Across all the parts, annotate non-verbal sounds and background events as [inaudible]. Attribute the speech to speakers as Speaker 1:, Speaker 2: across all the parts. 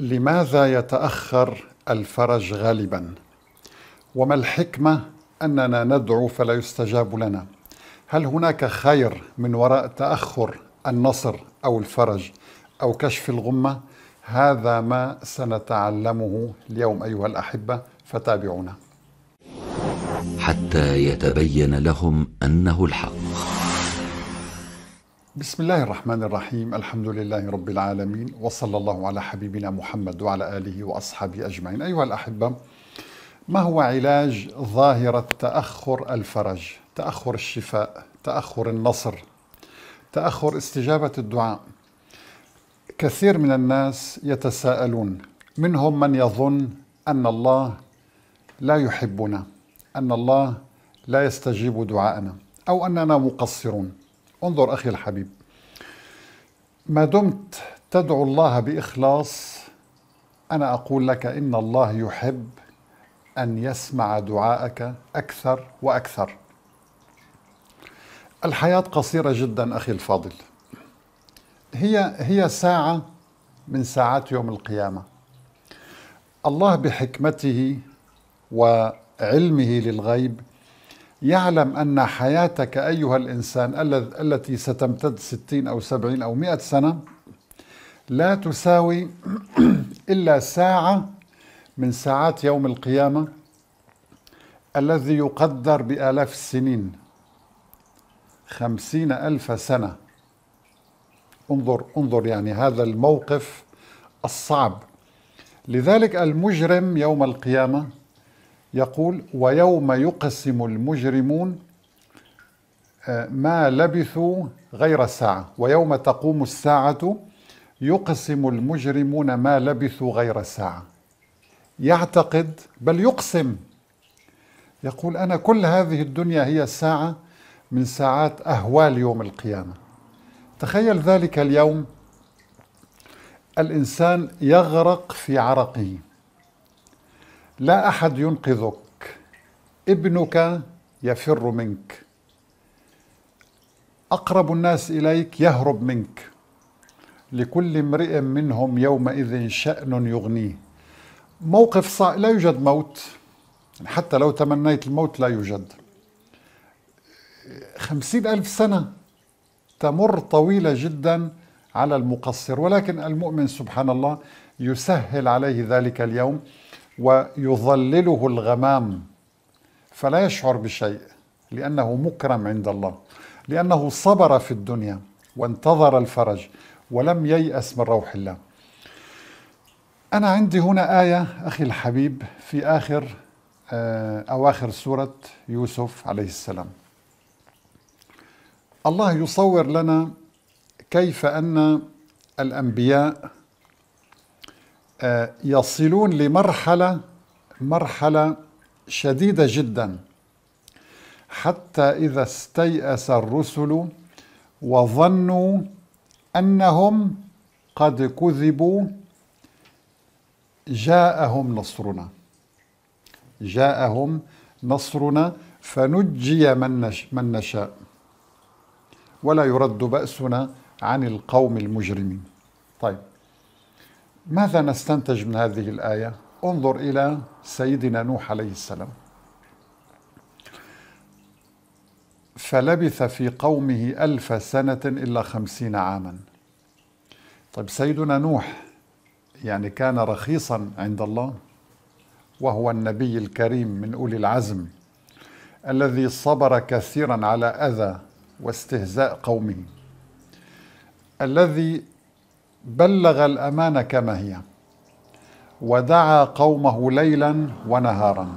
Speaker 1: لماذا يتاخر الفرج غالبا وما الحكمه اننا ندعو فلا يستجاب لنا هل هناك خير من وراء تاخر النصر او الفرج او كشف الغمه هذا ما سنتعلمه اليوم ايها الاحبه فتابعونا حتى يتبين لهم انه الحق بسم الله الرحمن الرحيم الحمد لله رب العالمين وصلى الله على حبيبنا محمد وعلى آله وأصحابه أجمعين أيها الأحبة ما هو علاج ظاهرة تأخر الفرج تأخر الشفاء تأخر النصر تأخر استجابة الدعاء كثير من الناس يتساءلون منهم من يظن أن الله لا يحبنا أن الله لا يستجيب دعاءنا أو أننا مقصرون انظر أخي الحبيب ما دمت تدعو الله بإخلاص أنا أقول لك إن الله يحب أن يسمع دعاءك أكثر وأكثر الحياة قصيرة جدا أخي الفاضل هي هي ساعة من ساعات يوم القيامة الله بحكمته وعلمه للغيب يعلم أن حياتك أيها الإنسان التي ستمتد ستين أو سبعين أو مئة سنة لا تساوي [clears throat] إلا ساعة من ساعات يوم القيامة الذي يقدر بآلاف السنين خمسين ألف سنة انظر انظر يعني هذا الموقف الصعب لذلك المجرم يوم القيامة يقول ويوم يقسم المجرمون آه، ما لبثوا غير الساعة ويوم تقوم الساعة يقسم المجرمون ما لبثوا غير الساعة يعتقد بل يقسم يقول أنا كل هذه الدنيا هي ساعة من ساعات أهوال يوم القيامة تخيل ذلك اليوم الإنسان يغرق في عرقه لا احد ينقذك ابنك يفر منك اقرب الناس اليك يهرب منك لكل امرئ منهم يومئذ شان يغنيه موقف صعب لا يوجد موت حتى لو تمنيت الموت لا يوجد خمسين ألف سنة تمر طويلة جدا على المقصر ولكن المؤمن سبحان الله يسهل عليه ذلك اليوم ويظلله الغمام فلا يشعر بشيء لأنه مكرم عند الله لأنه صبر في الدنيا وانتظر الفرج ولم ييأس من روح الله أنا عندي هنا آية أخي الحبيب في آخر آه، أواخر سورة يوسف عليه السلام الله يصور لنا كيف أن الأنبياء آه، يصلون لمرحلة مرحلة شديدة جدا حتى إذا استيأس الرسل وظنوا أنهم قد كذبوا جاءهم نصرنا جاءهم نصرنا فنجي من, من نشاء ولا يرد بأسنا عن القوم المجرمين طيب ماذا نستنتج من هذه الآية؟ انظر إلى سيدنا نوح عليه السلام فلبث في قومه ألف سنة إلا خمسين عاما طيب سيدنا نوح يعني كان رخيصا عند الله وهو النبي الكريم من أولي العزم الذي صبر كثيرا على أذى واستهزاء قومه الذي بلغ الامانه كما هي ودعا قومه ليلا ونهارا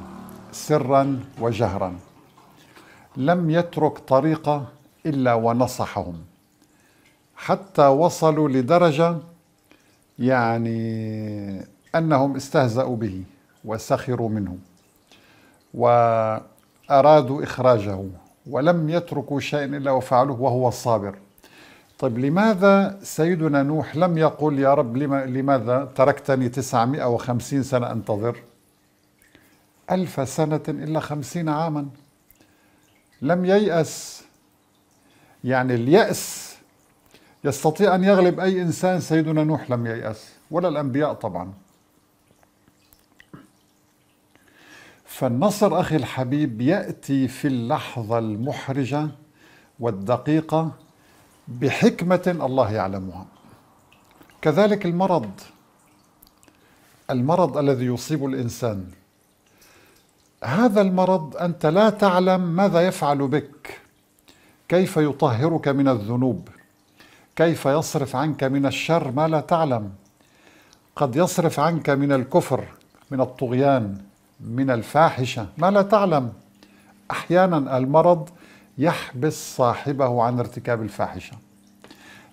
Speaker 1: سرا وجهرا لم يترك طريقه الا ونصحهم حتى وصلوا لدرجه يعني انهم استهزأوا به وسخروا منه وارادوا اخراجه ولم يتركوا شيئا الا وفعلوه وهو الصابر طيب لماذا سيدنا نوح لم يقل يا رب لما لماذا تركتني 950 سنة أنتظر ألف سنة إلا خمسين عاما لم ييأس يعني اليأس يستطيع أن يغلب أي إنسان سيدنا نوح لم ييأس ولا الأنبياء طبعا فالنصر أخي الحبيب يأتي في اللحظة المحرجة والدقيقة بحكمة الله يعلمها كذلك المرض المرض الذي يصيب الإنسان هذا المرض أنت لا تعلم ماذا يفعل بك كيف يطهرك من الذنوب كيف يصرف عنك من الشر ما لا تعلم قد يصرف عنك من الكفر من الطغيان من الفاحشه ما لا تعلم احيانا المرض يحبس صاحبه عن ارتكاب الفاحشه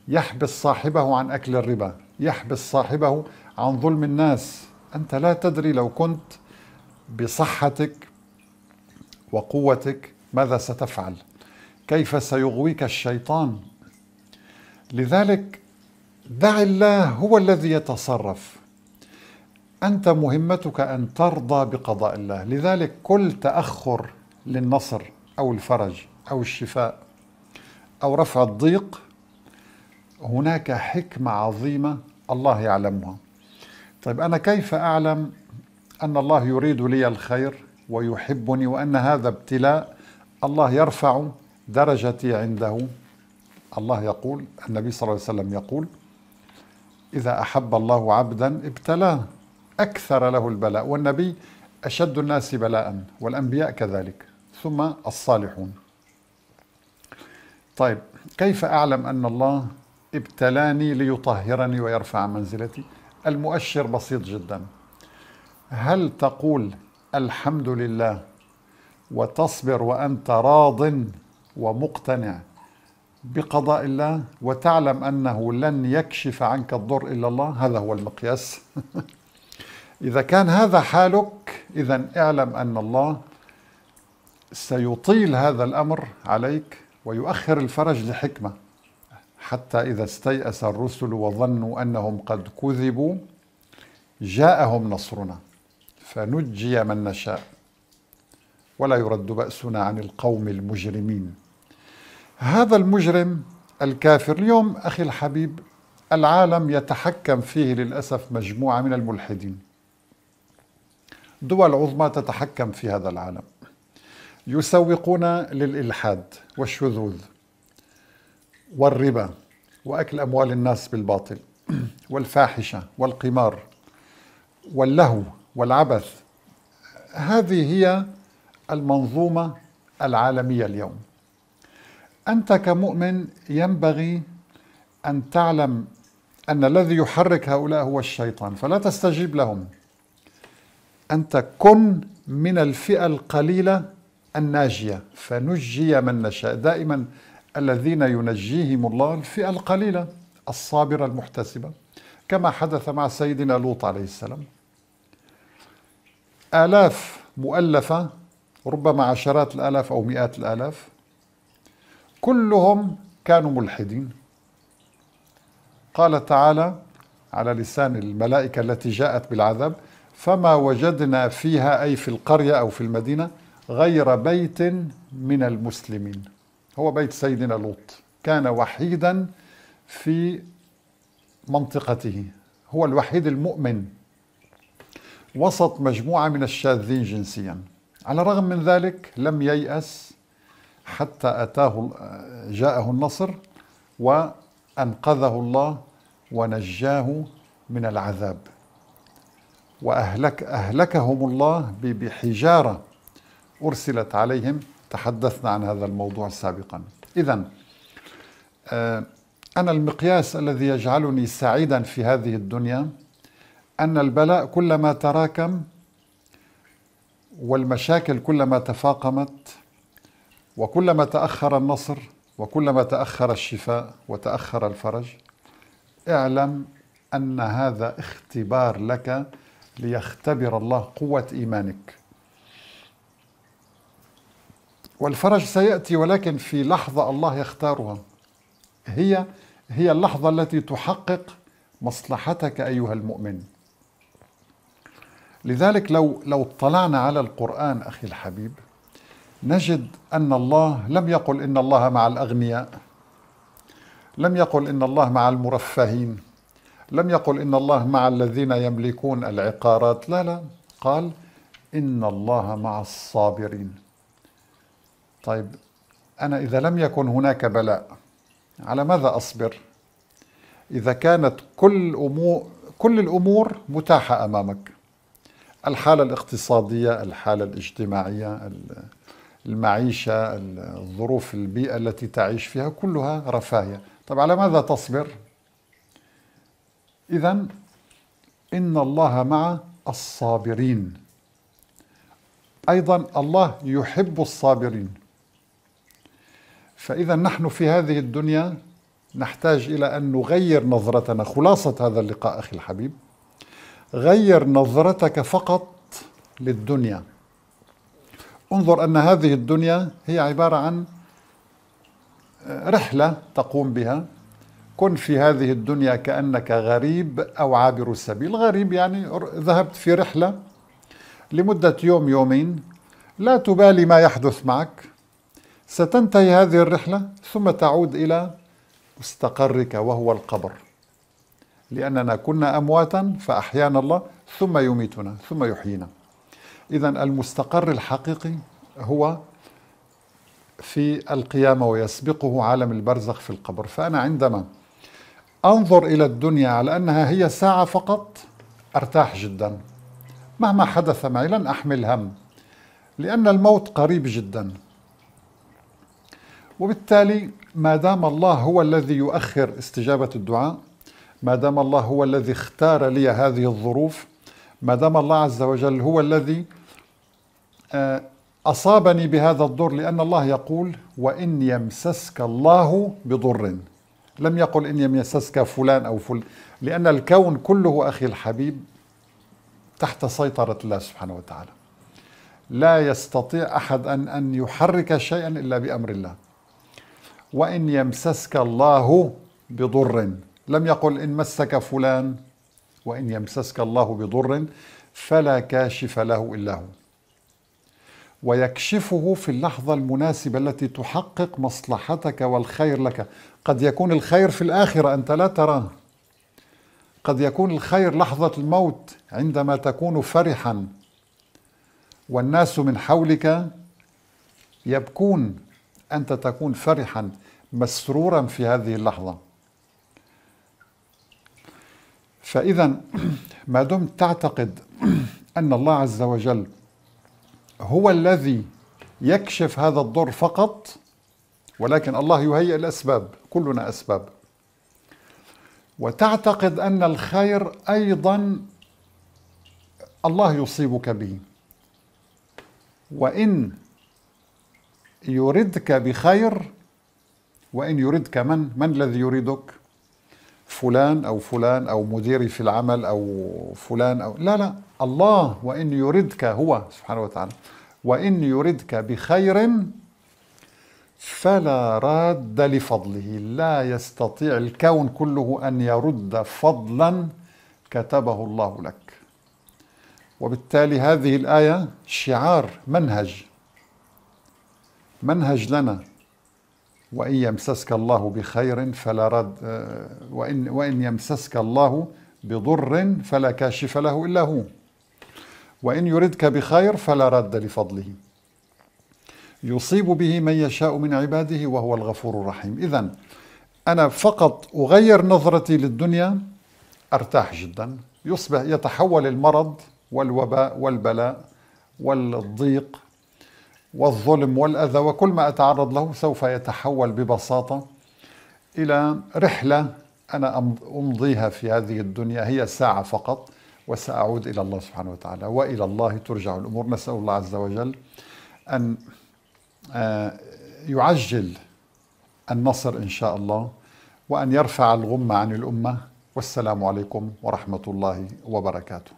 Speaker 1: يحبس صاحبه عن اكل الربا يحبس صاحبه عن ظلم الناس انت لا تدري لو كنت بصحتك وقوتك ماذا ستفعل كيف سيغويك الشيطان لذلك دع الله هو الذي يتصرف انت مهمتك ان ترضى بقضاء الله لذلك كل تاخر للنصر او الفرج أو الشفاء أو رفع الضيق هناك حكمة عظيمة الله يعلمها طيب أنا كيف أعلم أن الله يريد لي الخير ويحبني وأن هذا ابتلاء الله يرفع درجتي عنده الله يقول النبي صلى الله عليه وسلم يقول إذا أحب الله عبدا ابتلاه أكثر له البلاء والنبي أشد الناس بلاء والأنبياء كذلك ثم الصالحون طيب كيف أعلم أن الله ابتلاني ليطهرني ويرفع منزلتي المؤشر بسيط جدا هل تقول الحمد لله وتصبر وأنت راض ومقتنع بقضاء الله وتعلم أنه لن يكشف عنك الضر إلا الله هذا هو المقياس [laughs] إذا كان هذا حالك إذا اعلم أن الله سيطيل هذا الأمر عليك ويؤخر الفرج لحكمة حتى إذا استيأس الرسل وظنوا أنهم قد كذبوا جاءهم نصرنا فنجي من نشاء ولا يرد بأسنا عن القوم المجرمين هذا المجرم الكافر اليوم أخي الحبيب العالم يتحكم فيه للأسف مجموعة من الملحدين دول عظمى تتحكم في هذا العالم يسوقون للإلحاد والشذوذ والربا وأكل أموال الناس بالباطل [clears throat] والفاحشة والقمار واللهو والعبث هذه هي المنظومة العالمية اليوم أنت كمؤمن ينبغي أن تعلم أن الذي يحرك هؤلاء هو الشيطان فلا تستجيب لهم أنت كن من الفئة القليلة الناجية فنجي من نشاء دائما الذين ينجيهم الله الفئة القليلة الصابرة المحتسبة كما حدث مع سيدنا لوط عليه السلام آلاف مؤلفة ربما عشرات الآلاف أو مئات الآلاف كلهم كانوا ملحدين قال تعالى على لسان الملائكة التي جاءت بالعذاب فما وجدنا فيها أي في القرية أو في المدينة غير بيت من المسلمين هو بيت سيدنا لوط كان وحيدا في منطقته هو الوحيد المؤمن وسط مجموعة من الشاذين جنسيا على الرغم من ذلك لم ييأس حتى أتاه جاءه النصر وأنقذه الله ونجاه من العذاب وأهلك أهلكهم الله بحجارة أرسلت عليهم تحدثنا عن هذا الموضوع سابقا إذا آه، أنا المقياس الذي يجعلني سعيدا في هذه الدنيا أن البلاء كلما تراكم والمشاكل كلما تفاقمت وكلما تأخر النصر وكلما تأخر الشفاء وتأخر الفرج اعلم أن هذا اختبار لك ليختبر الله قوة إيمانك والفرج سيأتي ولكن في لحظة الله يختارها هي هي اللحظة التي تحقق مصلحتك أيها المؤمن لذلك لو لو اطلعنا على القرآن أخي الحبيب نجد أن الله لم يقل إن الله مع الأغنياء لم يقل إن الله مع المرفهين لم يقل إن الله مع الذين يملكون العقارات لا لا قال إن الله مع الصابرين طيب أنا إذا لم يكن هناك بلاء على ماذا أصبر؟ إذا كانت كل أمور كل الأمور متاحة أمامك الحالة الاقتصادية الحالة الاجتماعية المعيشة الظروف البيئة التي تعيش فيها كلها رفاهية طب على ماذا تصبر؟ إذا إن الله مع الصابرين أيضا الله يحب الصابرين فإذا نحن في هذه الدنيا نحتاج إلى أن نغير نظرتنا خلاصة هذا اللقاء أخي الحبيب غير نظرتك فقط للدنيا انظر أن هذه الدنيا هي عبارة عن رحلة تقوم بها كن في هذه الدنيا كأنك غريب أو عابر السبيل غريب يعني ذهبت في رحلة لمدة يوم يومين لا تبالي ما يحدث معك ستنتهي هذه الرحلة ثم تعود إلى مستقرك وهو القبر لأننا كنا أمواتا فأحيانا الله ثم يميتنا ثم يحيينا إذا المستقر الحقيقي هو في القيامة ويسبقه عالم البرزخ في القبر فأنا عندما أنظر إلى الدنيا على أنها هي ساعة فقط أرتاح جدا مهما حدث معي لن أحمل هم لأن الموت قريب جدا وبالتالي ما دام الله هو الذي يؤخر استجابة الدعاء ما دام الله هو الذي اختار لي هذه الظروف ما دام الله عز وجل هو الذي آه، أصابني بهذا الضر لأن الله يقول وإن يمسسك الله بضر لم يقل إن يمسسك فلان أو فلان لأن الكون كله أخي الحبيب تحت سيطرة الله سبحانه وتعالى لا يستطيع أحد أن أن يحرك شيئا إلا بأمر الله وإن يمسسك الله بضر لم يقل إن مسك فلان وإن يمسسك الله بضر فلا كاشف له إلا هو ويكشفه في اللحظة المناسبة التي تحقق مصلحتك والخير لك قد يكون الخير في الآخرة أنت لا تراه قد يكون الخير لحظة الموت عندما تكون فرحا والناس من حولك يبكون أنت تكون فرحا مسرورا في هذه اللحظة فإذا ما دمت تعتقد أن الله عز وجل هو الذي يكشف هذا الضر فقط ولكن الله يهيئ الأسباب كلنا أسباب وتعتقد أن الخير أيضا الله يصيبك به وإن يردك بخير وإن يردك من؟ من الذي يريدك؟ فلان أو فلان أو مديري في العمل أو فلان أو لا لا الله وإن يردك هو سبحانه وتعالى وإن يردك بخير فلا راد لفضله لا يستطيع الكون كله أن يرد فضلا كتبه الله لك وبالتالي هذه الآية شعار منهج منهج لنا وإن يمسسك الله بخير فلا رد آه، وإن وإن يمسسك الله بضر فلا كاشف له إلا هو وإن يردك بخير فلا رد لفضله يصيب به من يشاء من عباده وهو الغفور الرحيم إذا أنا فقط أغير نظرتي للدنيا أرتاح جدا يصبح يتحول المرض والوباء والبلاء والضيق والظلم والأذى وكل ما أتعرض له سوف يتحول ببساطة إلى رحلة أنا أمضيها في هذه الدنيا هي ساعة فقط وسأعود إلى الله سبحانه وتعالى وإلى الله ترجع الأمور نسأل الله عز وجل أن آه، يعجل النصر إن شاء الله وأن يرفع الغمة عن الأمة والسلام عليكم ورحمة الله وبركاته